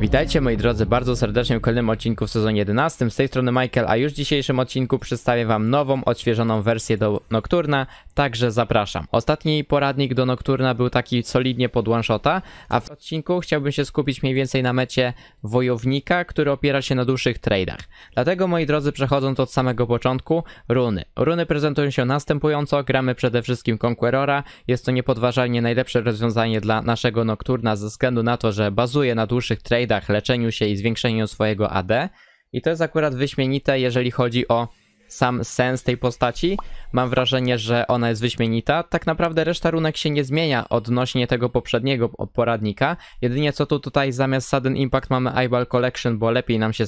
Witajcie moi drodzy bardzo serdecznie w kolejnym odcinku w sezonie 11. Z tej strony Michael, a już w dzisiejszym odcinku przedstawię wam nową, odświeżoną wersję do Nocturna, także zapraszam. Ostatni poradnik do Nocturna był taki solidnie pod one shota, a w odcinku chciałbym się skupić mniej więcej na mecie wojownika, który opiera się na dłuższych tradach. Dlatego moi drodzy przechodząc od samego początku, runy. Runy prezentują się następująco, gramy przede wszystkim Conquerora, jest to niepodważalnie najlepsze rozwiązanie dla naszego Nocturna ze względu na to, że bazuje na dłuższych tradach, leczeniu się i zwiększeniu swojego AD. I to jest akurat wyśmienite, jeżeli chodzi o sam sens tej postaci. Mam wrażenie, że ona jest wyśmienita. Tak naprawdę reszta runek się nie zmienia odnośnie tego poprzedniego poradnika. Jedynie co tu tutaj zamiast Sudden Impact mamy Eyeball Collection, bo lepiej nam się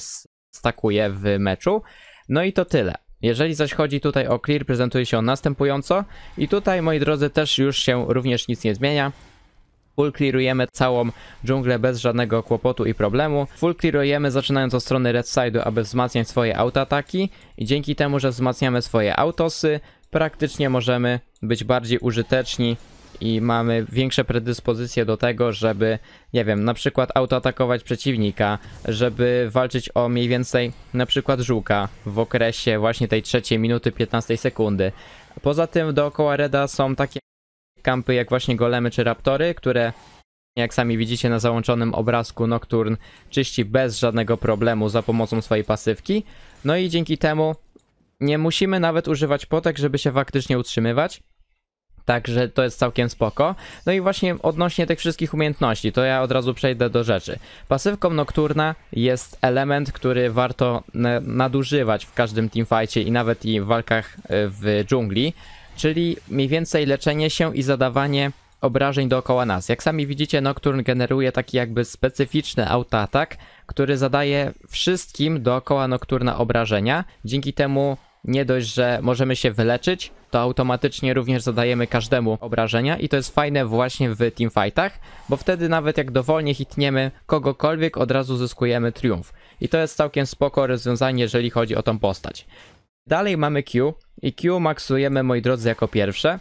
stakuje w meczu. No i to tyle. Jeżeli zaś chodzi tutaj o clear, prezentuje się on następująco i tutaj moi drodzy też już się również nic nie zmienia. Full clearujemy całą dżunglę bez żadnego kłopotu i problemu. Full clearujemy zaczynając od strony red side'u, aby wzmacniać swoje autoataki i dzięki temu, że wzmacniamy swoje autosy, praktycznie możemy być bardziej użyteczni i mamy większe predyspozycje do tego, żeby, nie wiem, na przykład autoatakować przeciwnika, żeby walczyć o mniej więcej na przykład żółka w okresie właśnie tej trzeciej minuty 15 sekundy. Poza tym dookoła Reda są takie kampy jak właśnie golemy czy raptory, które jak sami widzicie na załączonym obrazku Nocturne czyści bez żadnego problemu za pomocą swojej pasywki. No i dzięki temu nie musimy nawet używać potek, żeby się faktycznie utrzymywać. Także to jest całkiem spoko. No i właśnie odnośnie tych wszystkich umiejętności, to ja od razu przejdę do rzeczy. Pasywką Nocturna jest element, który warto e, nadużywać w każdym teamfightie i nawet i w walkach e, w dżungli czyli mniej więcej leczenie się i zadawanie obrażeń dookoła nas. Jak sami widzicie, Nocturne generuje taki jakby specyficzny autoatak, który zadaje wszystkim dookoła Nocturna obrażenia. Dzięki temu nie dość, że możemy się wyleczyć, to automatycznie również zadajemy każdemu obrażenia i to jest fajne właśnie w teamfightach, bo wtedy nawet jak dowolnie hitniemy kogokolwiek, od razu zyskujemy triumf. I to jest całkiem spoko rozwiązanie, jeżeli chodzi o tą postać. Dalej mamy Q i Q maksujemy, moi drodzy, jako pierwsze.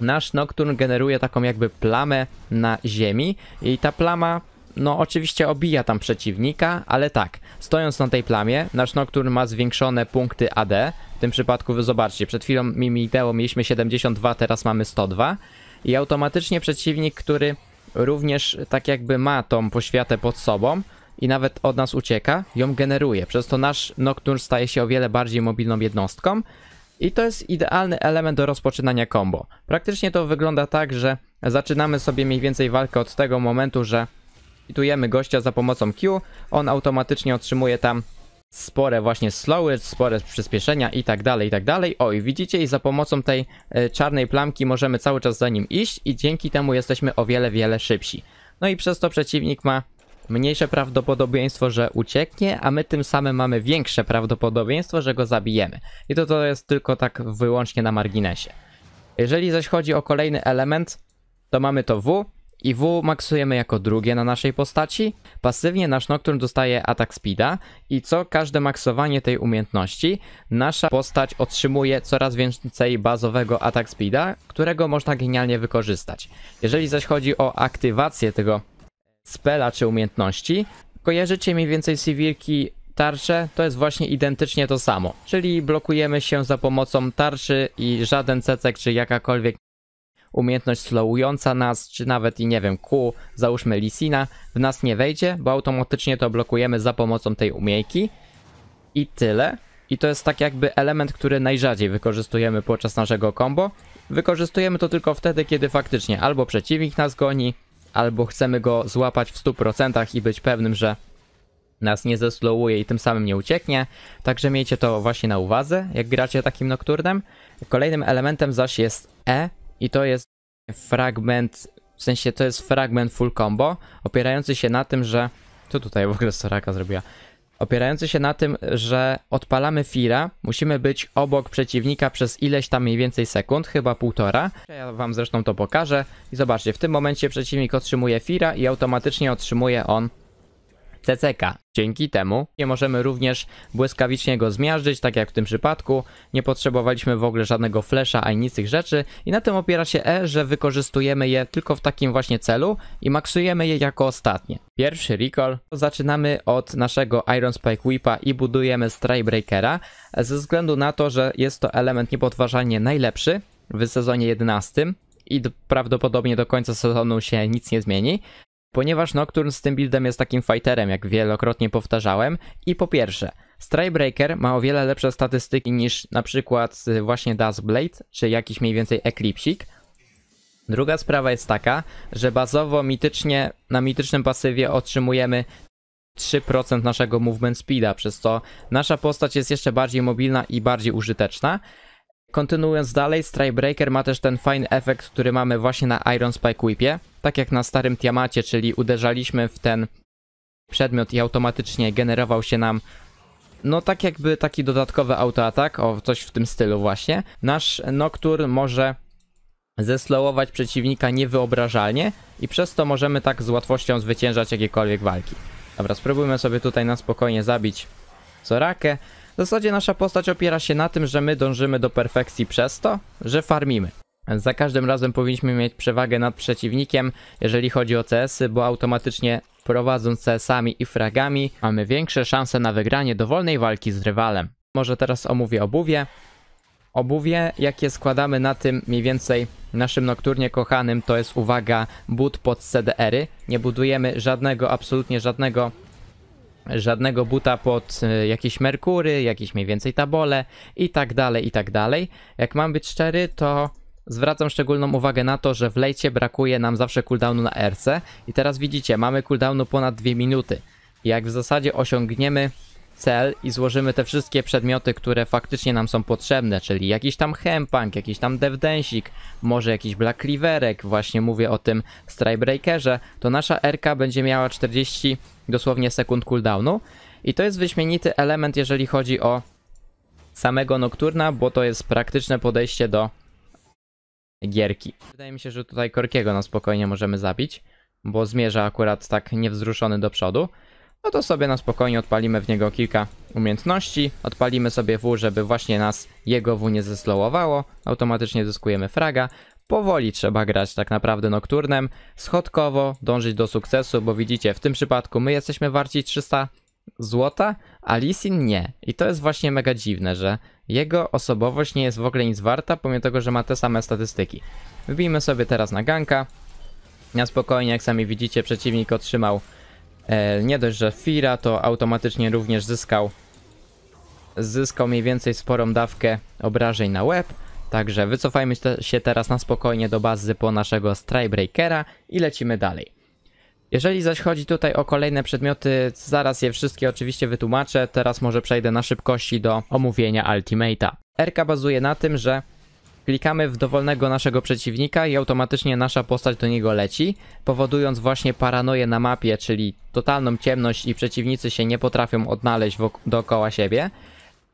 Nasz Nocturne generuje taką jakby plamę na ziemi i ta plama no oczywiście obija tam przeciwnika, ale tak, stojąc na tej plamie, nasz Nocturne ma zwiększone punkty AD. W tym przypadku wy zobaczcie, przed chwilą Mimideo mieliśmy 72, teraz mamy 102. I automatycznie przeciwnik, który również tak jakby ma tą poświatę pod sobą, i nawet od nas ucieka, ją generuje. Przez to nasz Nocturne staje się o wiele bardziej mobilną jednostką i to jest idealny element do rozpoczynania combo. Praktycznie to wygląda tak, że zaczynamy sobie mniej więcej walkę od tego momentu, że hitujemy gościa za pomocą Q, on automatycznie otrzymuje tam spore właśnie slowy, spore przyspieszenia i tak dalej, i tak dalej. O i widzicie, i za pomocą tej e, czarnej plamki możemy cały czas za nim iść i dzięki temu jesteśmy o wiele, wiele szybsi. No i przez to przeciwnik ma mniejsze prawdopodobieństwo, że ucieknie, a my tym samym mamy większe prawdopodobieństwo, że go zabijemy. I to to jest tylko tak wyłącznie na marginesie. Jeżeli zaś chodzi o kolejny element, to mamy to W i W maksujemy jako drugie na naszej postaci. Pasywnie nasz Nocturne dostaje atak speeda i co każde maksowanie tej umiejętności, nasza postać otrzymuje coraz więcej bazowego atak speeda, którego można genialnie wykorzystać. Jeżeli zaś chodzi o aktywację tego spela czy umiejętności. Kojarzycie mniej więcej civilki tarcze, to jest właśnie identycznie to samo. Czyli blokujemy się za pomocą tarczy i żaden cecek czy jakakolwiek umiejętność slowująca nas, czy nawet i nie wiem, Q, załóżmy Lisina, w nas nie wejdzie, bo automatycznie to blokujemy za pomocą tej umiejki. I tyle. I to jest tak jakby element, który najrzadziej wykorzystujemy podczas naszego combo. Wykorzystujemy to tylko wtedy, kiedy faktycznie albo przeciwnik nas goni, albo chcemy go złapać w 100% i być pewnym, że nas nie zeslowuje i tym samym nie ucieknie. Także miejcie to właśnie na uwadze, jak gracie takim nocturnem. Kolejnym elementem zaś jest E i to jest fragment, w sensie to jest fragment full combo, opierający się na tym, że... Tu tutaj w ogóle Soraka zrobiła? opierający się na tym, że odpalamy Fira, musimy być obok przeciwnika przez ileś tam mniej więcej sekund, chyba półtora. Ja wam zresztą to pokażę i zobaczcie, w tym momencie przeciwnik otrzymuje Fira i automatycznie otrzymuje on CCK. Dzięki temu nie możemy również błyskawicznie go zmiażdżyć, tak jak w tym przypadku. Nie potrzebowaliśmy w ogóle żadnego flesza ani nic tych rzeczy i na tym opiera się E, że wykorzystujemy je tylko w takim właśnie celu i maksujemy je jako ostatnie. Pierwszy recall zaczynamy od naszego Iron Spike Whipa i budujemy Strybreakera ze względu na to, że jest to element niepodważalnie najlepszy w sezonie 11 i prawdopodobnie do końca sezonu się nic nie zmieni. Ponieważ Nocturne z tym buildem jest takim fighterem, jak wielokrotnie powtarzałem. I po pierwsze, Strikebreaker ma o wiele lepsze statystyki niż na przykład y, właśnie Dustblade, czy jakiś mniej więcej Eclipsik. Druga sprawa jest taka, że bazowo mitycznie na mitycznym pasywie otrzymujemy 3% naszego movement speeda, przez co nasza postać jest jeszcze bardziej mobilna i bardziej użyteczna. Kontynuując dalej, Strikebreaker ma też ten fajny efekt, który mamy właśnie na Iron Spike Whipie, tak jak na starym Tiamacie, czyli uderzaliśmy w ten przedmiot i automatycznie generował się nam no tak jakby taki dodatkowy autoatak, o coś w tym stylu właśnie. Nasz Nocturne może zeslowować przeciwnika niewyobrażalnie i przez to możemy tak z łatwością zwyciężać jakiekolwiek walki. Dobra, spróbujmy sobie tutaj na spokojnie zabić Sorakę. W zasadzie nasza postać opiera się na tym, że my dążymy do perfekcji przez to, że farmimy. Za każdym razem powinniśmy mieć przewagę nad przeciwnikiem, jeżeli chodzi o CS-y, bo automatycznie prowadząc CS-ami i fragami mamy większe szanse na wygranie dowolnej walki z rywalem. Może teraz omówię obuwie. Obuwie, jakie składamy na tym mniej więcej naszym nokturnie kochanym, to jest uwaga, but pod CDR-y. Nie budujemy żadnego, absolutnie żadnego żadnego buta pod y, jakieś merkury, jakieś mniej więcej tabole i tak dalej, i tak dalej. Jak mam być szczery, to Zwracam szczególną uwagę na to, że w lejcie brakuje nam zawsze cooldownu na RC i teraz widzicie, mamy cooldownu ponad 2 minuty. Jak w zasadzie osiągniemy cel i złożymy te wszystkie przedmioty, które faktycznie nam są potrzebne, czyli jakiś tam hempunk, jakiś tam devdensik, może jakiś black cleaverek, właśnie mówię o tym Straybreakerze, to nasza RK będzie miała 40 dosłownie sekund cooldownu i to jest wyśmienity element, jeżeli chodzi o samego Nocturna, bo to jest praktyczne podejście do gierki. Wydaje mi się, że tutaj Korkiego na spokojnie możemy zabić, bo zmierza akurat tak niewzruszony do przodu. No to sobie na spokojnie odpalimy w niego kilka umiejętności. Odpalimy sobie W, żeby właśnie nas jego W nie zeslowowało. Automatycznie zyskujemy fraga. Powoli trzeba grać tak naprawdę nokturnem, schodkowo, dążyć do sukcesu, bo widzicie, w tym przypadku my jesteśmy warci 300 złota, a Sin nie. I to jest właśnie mega dziwne, że jego osobowość nie jest w ogóle nic warta, pomimo tego, że ma te same statystyki. Wybijmy sobie teraz na ganka. Na spokojnie, jak sami widzicie, przeciwnik otrzymał e, nie dość, że Fira, to automatycznie również zyskał zyskał mniej więcej sporą dawkę obrażeń na łeb. Także wycofajmy się teraz na spokojnie do bazy po naszego Strybreakera i lecimy dalej. Jeżeli zaś chodzi tutaj o kolejne przedmioty, zaraz je wszystkie oczywiście wytłumaczę, teraz może przejdę na szybkości do omówienia Ultimate'a. Erka bazuje na tym, że klikamy w dowolnego naszego przeciwnika i automatycznie nasza postać do niego leci, powodując właśnie paranoję na mapie, czyli totalną ciemność i przeciwnicy się nie potrafią odnaleźć dookoła siebie.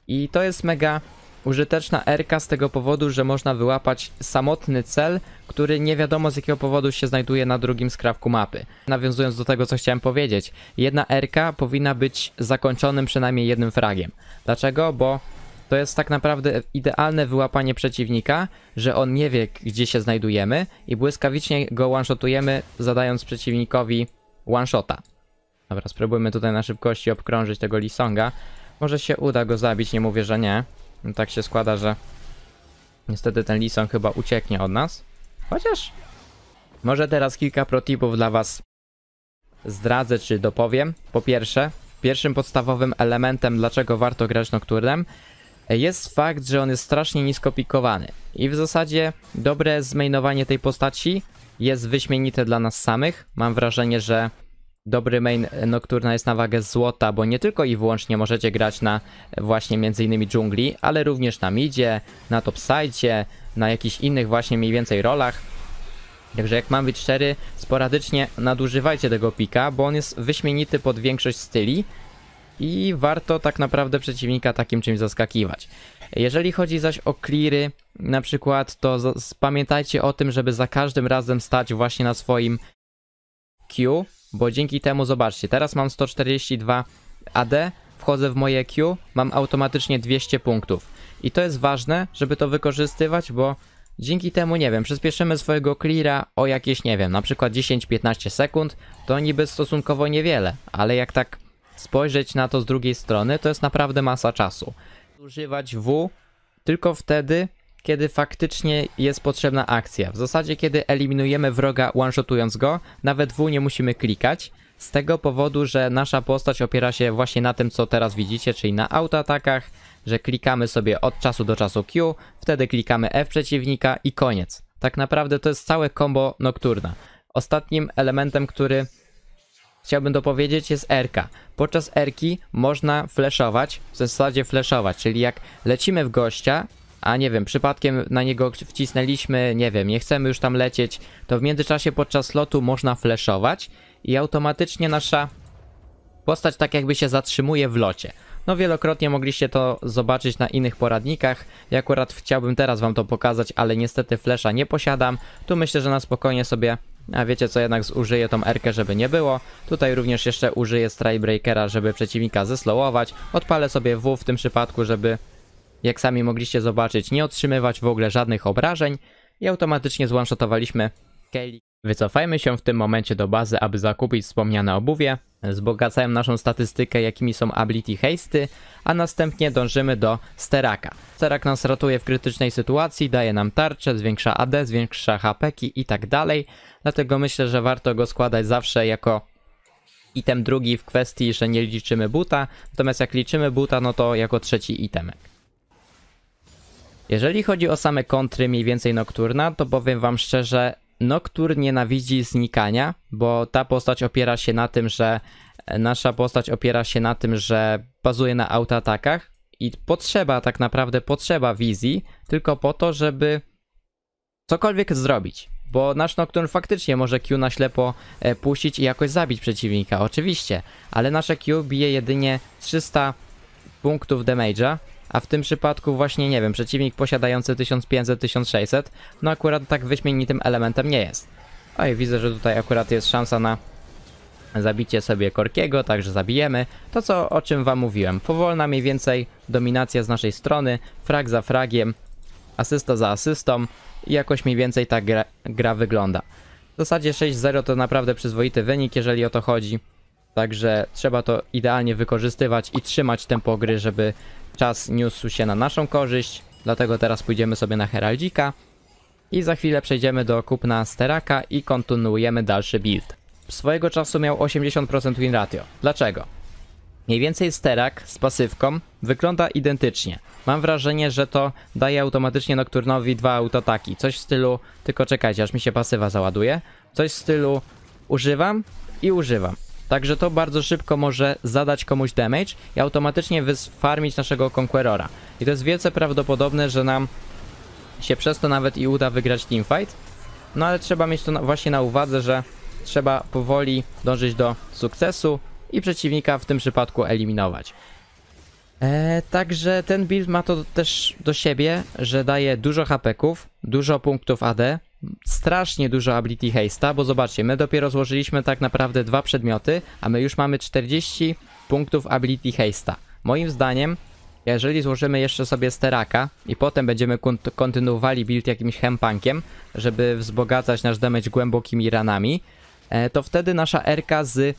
I to jest mega Użyteczna RK z tego powodu, że można wyłapać samotny cel, który nie wiadomo z jakiego powodu się znajduje na drugim skrawku mapy. Nawiązując do tego, co chciałem powiedzieć, jedna RK powinna być zakończonym przynajmniej jednym fragiem. Dlaczego? Bo to jest tak naprawdę idealne wyłapanie przeciwnika, że on nie wie, gdzie się znajdujemy i błyskawicznie go one-shotujemy, zadając przeciwnikowi one-shota. Dobra, spróbujmy tutaj na szybkości obkrążyć tego Lisonga. Może się uda go zabić, nie mówię, że nie tak się składa, że niestety ten Lison chyba ucieknie od nas. Chociaż może teraz kilka protipów dla was zdradzę czy dopowiem. Po pierwsze, pierwszym podstawowym elementem, dlaczego warto grać Nocturnem, jest fakt, że on jest strasznie nisko pikowany. I w zasadzie dobre zmainowanie tej postaci jest wyśmienite dla nas samych. Mam wrażenie, że dobry main e, Nocturna jest na wagę złota, bo nie tylko i wyłącznie możecie grać na e, właśnie między innymi dżungli, ale również na midzie, na topside, na jakichś innych właśnie mniej więcej rolach. Także jak mam być szczery, sporadycznie nadużywajcie tego pika, bo on jest wyśmienity pod większość styli i warto tak naprawdę przeciwnika takim czymś zaskakiwać. Jeżeli chodzi zaś o cleary na przykład, to pamiętajcie o tym, żeby za każdym razem stać właśnie na swoim Q, bo dzięki temu, zobaczcie, teraz mam 142 AD, wchodzę w moje Q, mam automatycznie 200 punktów. I to jest ważne, żeby to wykorzystywać, bo dzięki temu, nie wiem, przyspieszymy swojego cleara o jakieś, nie wiem, na przykład 10-15 sekund, to niby stosunkowo niewiele, ale jak tak spojrzeć na to z drugiej strony, to jest naprawdę masa czasu. Używać W tylko wtedy, kiedy faktycznie jest potrzebna akcja. W zasadzie, kiedy eliminujemy wroga one-shotując go, nawet W nie musimy klikać, z tego powodu, że nasza postać opiera się właśnie na tym, co teraz widzicie, czyli na autoatakach, że klikamy sobie od czasu do czasu Q, wtedy klikamy F przeciwnika i koniec. Tak naprawdę to jest całe combo Nocturna. Ostatnim elementem, który chciałbym dopowiedzieć jest -ka. Podczas Rki można flashować, w zasadzie flashować, czyli jak lecimy w gościa a nie wiem, przypadkiem na niego wcisnęliśmy, nie wiem, nie chcemy już tam lecieć, to w międzyczasie podczas lotu można fleszować i automatycznie nasza postać tak jakby się zatrzymuje w locie. No wielokrotnie mogliście to zobaczyć na innych poradnikach. Ja akurat chciałbym teraz wam to pokazać, ale niestety flesza nie posiadam. Tu myślę, że na spokojnie sobie, a wiecie co, jednak zużyję tą Rk, żeby nie było. Tutaj również jeszcze użyję Strybreakera, żeby przeciwnika zeslowować. Odpalę sobie W w tym przypadku, żeby jak sami mogliście zobaczyć, nie otrzymywać w ogóle żadnych obrażeń i automatycznie zwanshotowaliśmy Kelly, Wycofajmy się w tym momencie do bazy, aby zakupić wspomniane obuwie. Wzbogacają naszą statystykę, jakimi są ability hasty, a następnie dążymy do steraka. Sterak nas ratuje w krytycznej sytuacji, daje nam tarczę, zwiększa AD, zwiększa HP i tak dalej. Dlatego myślę, że warto go składać zawsze jako item drugi w kwestii, że nie liczymy buta. Natomiast jak liczymy buta, no to jako trzeci itemek. Jeżeli chodzi o same kontry, mniej więcej Nocturna, to powiem wam szczerze, Nocturne nienawidzi znikania, bo ta postać opiera się na tym, że e, nasza postać opiera się na tym, że bazuje na autoatakach i potrzeba tak naprawdę potrzeba wizji tylko po to, żeby cokolwiek zrobić. Bo nasz Nocturne faktycznie może Q na ślepo e, puścić i jakoś zabić przeciwnika, oczywiście, ale nasze Q bije jedynie 300 punktów damage'a, a w tym przypadku właśnie, nie wiem, przeciwnik posiadający 1500-1600, no akurat tak wyśmienitym elementem nie jest. Oj, no widzę, że tutaj akurat jest szansa na zabicie sobie Korkiego, także zabijemy. To co, o czym wam mówiłem. Powolna mniej więcej dominacja z naszej strony, frag za fragiem, asysta za asystą i jakoś mniej więcej ta gra, gra wygląda. W zasadzie 6-0 to naprawdę przyzwoity wynik, jeżeli o to chodzi. Także trzeba to idealnie wykorzystywać i trzymać tempo gry, żeby Czas niósł się na naszą korzyść, dlatego teraz pójdziemy sobie na Heraldzika i za chwilę przejdziemy do kupna Steraka i kontynuujemy dalszy build. Swojego czasu miał 80% win ratio. Dlaczego? Mniej więcej sterak z pasywką wygląda identycznie. Mam wrażenie, że to daje automatycznie Nocturnowi dwa autotaki. Coś w stylu, tylko czekajcie aż mi się pasywa załaduje. Coś w stylu używam i używam. Także to bardzo szybko może zadać komuś damage i automatycznie wysfarmić naszego Conquerora. I to jest wielce prawdopodobne, że nam się przez to nawet i uda wygrać teamfight. No ale trzeba mieć to właśnie na uwadze, że trzeba powoli dążyć do sukcesu i przeciwnika w tym przypadku eliminować. Eee, także ten build ma to też do siebie, że daje dużo hapeków, dużo punktów AD, strasznie dużo ability haste'a, bo zobaczcie, my dopiero złożyliśmy tak naprawdę dwa przedmioty, a my już mamy 40 punktów ability haste'a. Moim zdaniem, jeżeli złożymy jeszcze sobie steraka i potem będziemy kont kontynuowali build jakimś hempunkiem, żeby wzbogacać nasz damage głębokimi ranami, e, to wtedy nasza RK z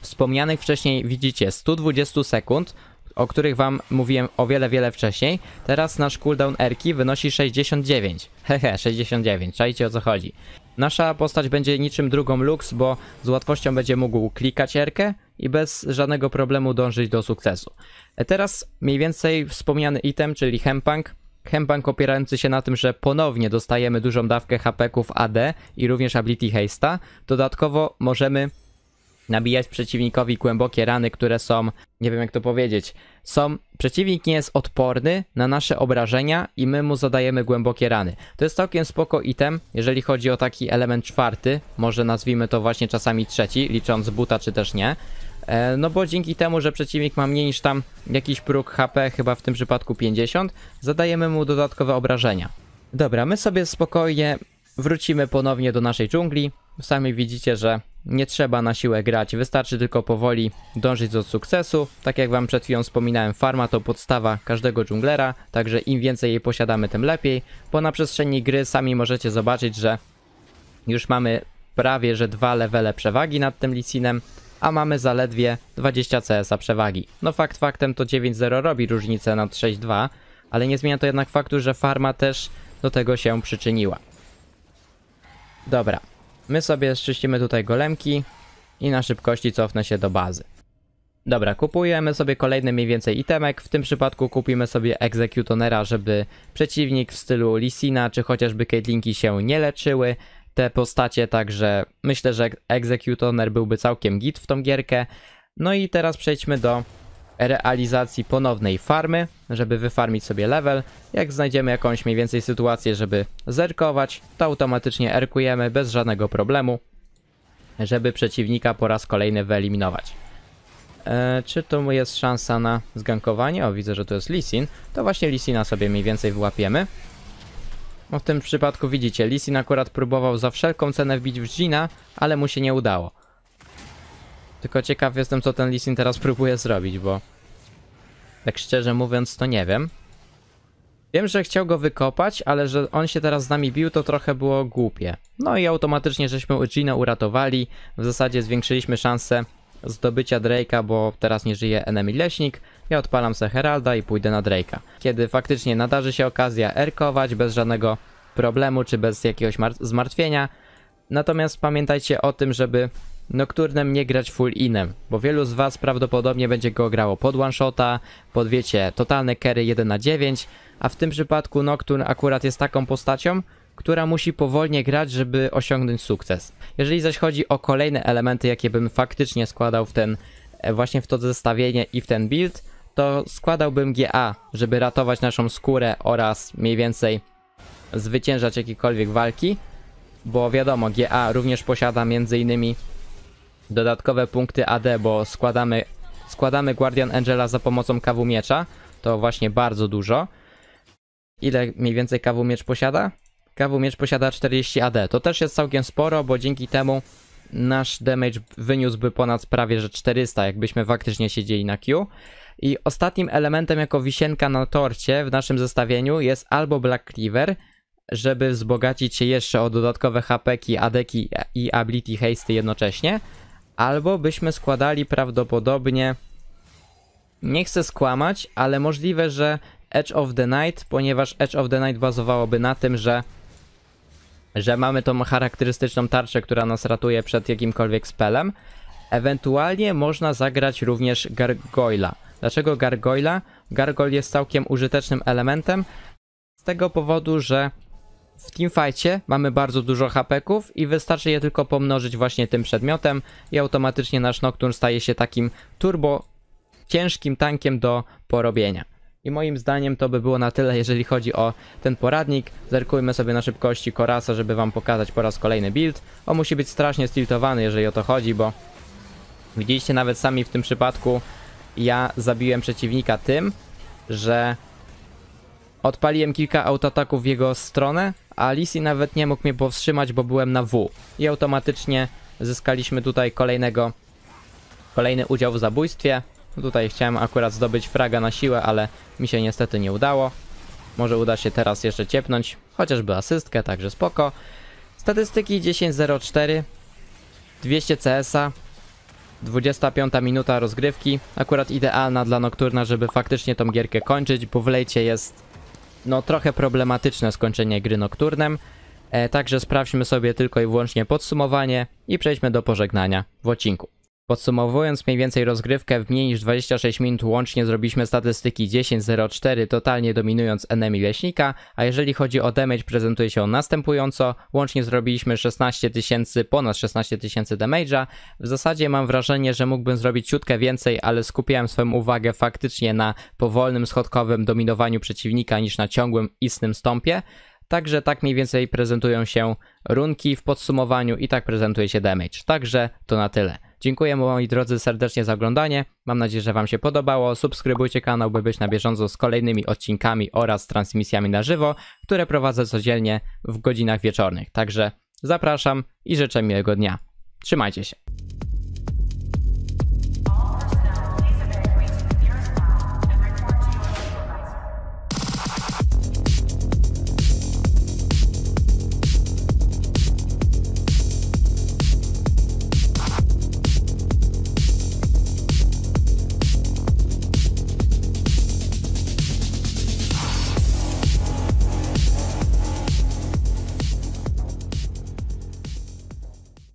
wspomnianych wcześniej, widzicie, 120 sekund o których wam mówiłem o wiele, wiele wcześniej. Teraz nasz cooldown Erki wynosi 69. Hehe, 69, czajcie o co chodzi. Nasza postać będzie niczym drugą Lux, bo z łatwością będzie mógł klikać Erkę i bez żadnego problemu dążyć do sukcesu. E, teraz mniej więcej wspomniany item, czyli Hempunk, Hempunk opierający się na tym, że ponownie dostajemy dużą dawkę HP-ków AD i również Ability Haste'a. Dodatkowo możemy nabijać przeciwnikowi głębokie rany, które są, nie wiem jak to powiedzieć, są, przeciwnik nie jest odporny na nasze obrażenia i my mu zadajemy głębokie rany. To jest całkiem spoko item, jeżeli chodzi o taki element czwarty, może nazwijmy to właśnie czasami trzeci, licząc buta czy też nie. E, no bo dzięki temu, że przeciwnik ma mniej niż tam jakiś próg HP, chyba w tym przypadku 50, zadajemy mu dodatkowe obrażenia. Dobra, my sobie spokojnie wrócimy ponownie do naszej dżungli. Sami widzicie, że nie trzeba na siłę grać, wystarczy tylko powoli dążyć do sukcesu. Tak jak wam przed chwilą wspominałem, farma to podstawa każdego dżunglera, także im więcej jej posiadamy, tym lepiej, bo na przestrzeni gry sami możecie zobaczyć, że już mamy prawie że dwa levele przewagi nad tym Licinem, a mamy zaledwie 20 CS-a przewagi. No fakt faktem to 9-0 robi różnicę nad 6-2, ale nie zmienia to jednak faktu, że farma też do tego się przyczyniła. Dobra, My sobie zczyścimy tutaj golemki i na szybkości cofnę się do bazy. Dobra, kupujemy sobie kolejny mniej więcej itemek, w tym przypadku kupimy sobie egzekutonera, żeby przeciwnik w stylu Lisina czy chociażby Caitlinki się nie leczyły, te postacie, także myślę, że egzekutoner byłby całkiem git w tą gierkę. No i teraz przejdźmy do realizacji ponownej farmy, żeby wyfarmić sobie level. Jak znajdziemy jakąś mniej więcej sytuację, żeby zerkować, to automatycznie erkujemy bez żadnego problemu, żeby przeciwnika po raz kolejny wyeliminować. Eee, czy tu jest szansa na zgankowanie? O, widzę, że tu jest Lisin. To właśnie Lisina sobie mniej więcej wyłapiemy. No, w tym przypadku widzicie, Lisin akurat próbował za wszelką cenę wbić w Gina, ale mu się nie udało. Tylko ciekaw jestem, co ten Lisin teraz próbuje zrobić, bo... Tak szczerze mówiąc, to nie wiem. Wiem, że chciał go wykopać, ale że on się teraz z nami bił, to trochę było głupie. No i automatycznie żeśmy Gina uratowali. W zasadzie zwiększyliśmy szansę zdobycia Drake'a, bo teraz nie żyje enemy leśnik. Ja odpalam se Heralda i pójdę na Drake'a. Kiedy faktycznie nadarzy się okazja erkować bez żadnego problemu czy bez jakiegoś zmartwienia. Natomiast pamiętajcie o tym, żeby Nocturnem nie grać full inem, bo wielu z was prawdopodobnie będzie go grało pod one shota, pod wiecie, totalne carry 1 na 9, a w tym przypadku Nocturne akurat jest taką postacią, która musi powolnie grać, żeby osiągnąć sukces. Jeżeli zaś chodzi o kolejne elementy, jakie bym faktycznie składał w ten, e, właśnie w to zestawienie i w ten build, to składałbym GA, żeby ratować naszą skórę oraz mniej więcej zwyciężać jakiekolwiek walki, bo wiadomo, GA również posiada między innymi dodatkowe punkty AD, bo składamy, składamy Guardian Angela za pomocą kawu miecza. To właśnie bardzo dużo. Ile mniej więcej kawu miecz posiada? Kawu miecz posiada 40 AD. To też jest całkiem sporo, bo dzięki temu nasz damage wyniósłby ponad prawie że 400, jakbyśmy faktycznie siedzieli na Q. I ostatnim elementem jako wisienka na torcie w naszym zestawieniu jest albo Black Cleaver, żeby wzbogacić się jeszcze o dodatkowe HP'ki, AD'ki i Ability Hasty jednocześnie, Albo byśmy składali prawdopodobnie... Nie chcę skłamać, ale możliwe, że Edge of the Night, ponieważ Edge of the Night bazowałoby na tym, że że mamy tą charakterystyczną tarczę, która nas ratuje przed jakimkolwiek spelem. Ewentualnie można zagrać również Gargoyla. Dlaczego Gargoyla? Gargoyle jest całkiem użytecznym elementem z tego powodu, że w teamfightie mamy bardzo dużo hapeków i wystarczy je tylko pomnożyć właśnie tym przedmiotem i automatycznie nasz Nocturne staje się takim turbo ciężkim tankiem do porobienia. I moim zdaniem to by było na tyle, jeżeli chodzi o ten poradnik. Zerkujmy sobie na szybkości Korasa, żeby wam pokazać po raz kolejny build. On musi być strasznie stiltowany, jeżeli o to chodzi, bo widzieliście nawet sami w tym przypadku ja zabiłem przeciwnika tym, że odpaliłem kilka autoataków w jego stronę, a Lisi nawet nie mógł mnie powstrzymać, bo byłem na W. I automatycznie zyskaliśmy tutaj kolejnego, kolejny udział w zabójstwie. Tutaj chciałem akurat zdobyć fraga na siłę, ale mi się niestety nie udało. Może uda się teraz jeszcze ciepnąć, chociażby asystkę, także spoko. Statystyki 10.04, 200 CS-a, 25 minuta rozgrywki. Akurat idealna dla Nocturna, żeby faktycznie tą gierkę kończyć, bo w lejcie jest no trochę problematyczne skończenie gry nocturnem, e, także sprawdźmy sobie tylko i wyłącznie podsumowanie i przejdźmy do pożegnania w odcinku. Podsumowując mniej więcej rozgrywkę, w mniej niż 26 minut łącznie zrobiliśmy statystyki 10 totalnie dominując enemy leśnika, a jeżeli chodzi o damage prezentuje się on następująco, łącznie zrobiliśmy 16 tysięcy, ponad 16 tysięcy damage'a. W zasadzie mam wrażenie, że mógłbym zrobić ciutkę więcej, ale skupiałem swoją uwagę faktycznie na powolnym, schodkowym dominowaniu przeciwnika niż na ciągłym, istnym stąpie. Także tak mniej więcej prezentują się runki w podsumowaniu i tak prezentuje się damage. Także to na tyle. Dziękuję moi drodzy serdecznie za oglądanie. Mam nadzieję, że Wam się podobało. Subskrybujcie kanał, by być na bieżąco z kolejnymi odcinkami oraz transmisjami na żywo, które prowadzę codziennie w godzinach wieczornych. Także zapraszam i życzę miłego dnia. Trzymajcie się.